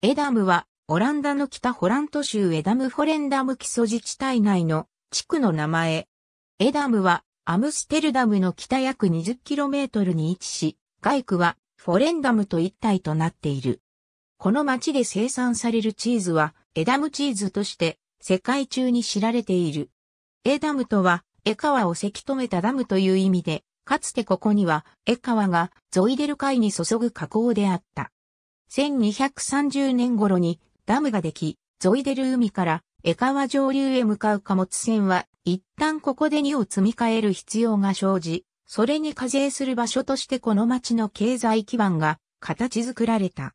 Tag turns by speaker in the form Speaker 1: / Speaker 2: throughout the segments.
Speaker 1: エダムは、オランダの北ホラント州エダムフォレンダム基礎自治体内の地区の名前。エダムは、アムステルダムの北約 20km に位置し、外区はフォレンダムと一体となっている。この町で生産されるチーズは、エダムチーズとして世界中に知られている。エダムとは、エカワをせき止めたダムという意味で、かつてここには、エカワがゾイデル海に注ぐ河口であった。1230年頃にダムができ、ゾイデル海から江川上流へ向かう貨物船は、一旦ここで荷を積み替える必要が生じ、それに課税する場所としてこの町の経済基盤が形作られた。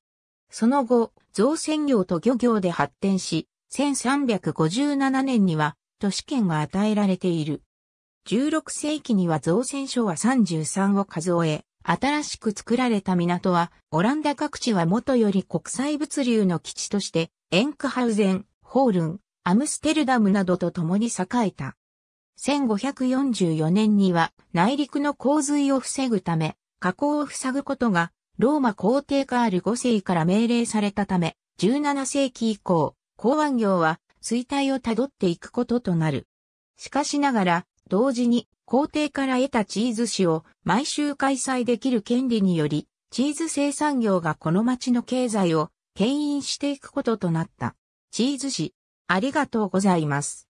Speaker 1: その後、造船業と漁業で発展し、1357年には都市圏が与えられている。16世紀には造船所は33を数え、新しく作られた港は、オランダ各地は元より国際物流の基地として、エンクハウゼン、ホールン、アムステルダムなどと共に栄えた。1544年には内陸の洪水を防ぐため、河口を塞ぐことがローマ皇帝カール5世から命令されたため、17世紀以降、港湾業は衰退をたどっていくこととなる。しかしながら、同時に皇帝から得たチーズ史を毎週開催できる権利により、チーズ生産業がこの町の経済を牽引していくこととなった。チーズ史、ありがとうございます。